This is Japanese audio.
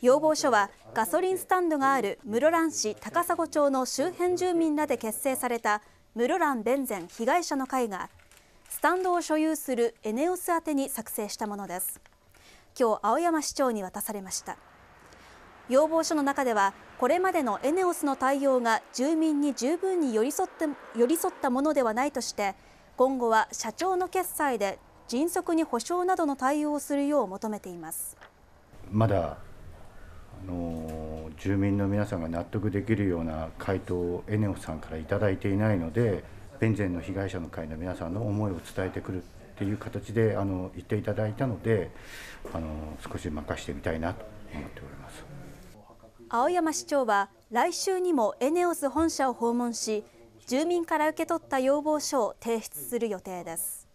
要望書はガソリンスタンドがある室蘭市高砂町の周辺住民らで結成された室蘭弁前被害者の会がスタンドを所有するエネオス宛に作成したものです今日青山市長に渡されました要望書の中ではこれまでのエネオスの対応が住民に十分に寄り添って寄り添ったものではないとして今後は社長の決裁で迅速に補償などの対応をするよう求めています。まだあの住民の皆さんが納得できるような回答をエネオさんから頂いていないのでベンゼンの被害者の会の皆さんの思いを伝えてくるっていう形であの言っていただいたのであの少し任してみたいなと思っております青山市長は来週にもエネオス本社を訪問し住民から受け取った要望書を提出する予定です。